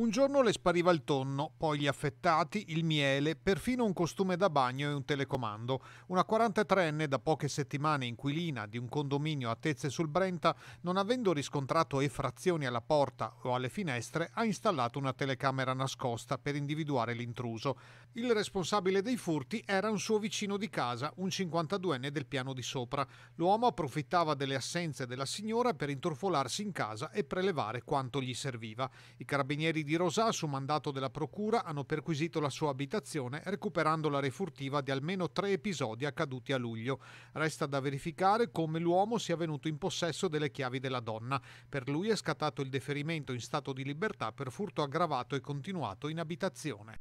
Un giorno le spariva il tonno, poi gli affettati, il miele, perfino un costume da bagno e un telecomando. Una 43enne da poche settimane inquilina di un condominio a Tezze sul Brenta, non avendo riscontrato effrazioni alla porta o alle finestre, ha installato una telecamera nascosta per individuare l'intruso. Il responsabile dei furti era un suo vicino di casa, un 52enne del piano di sopra. L'uomo approfittava delle assenze della signora per intorfolarsi in casa e prelevare quanto gli serviva. I carabinieri di Rosà su mandato della Procura hanno perquisito la sua abitazione recuperando la refurtiva di almeno tre episodi accaduti a luglio. Resta da verificare come l'uomo sia venuto in possesso delle chiavi della donna. Per lui è scattato il deferimento in stato di libertà per furto aggravato e continuato in abitazione.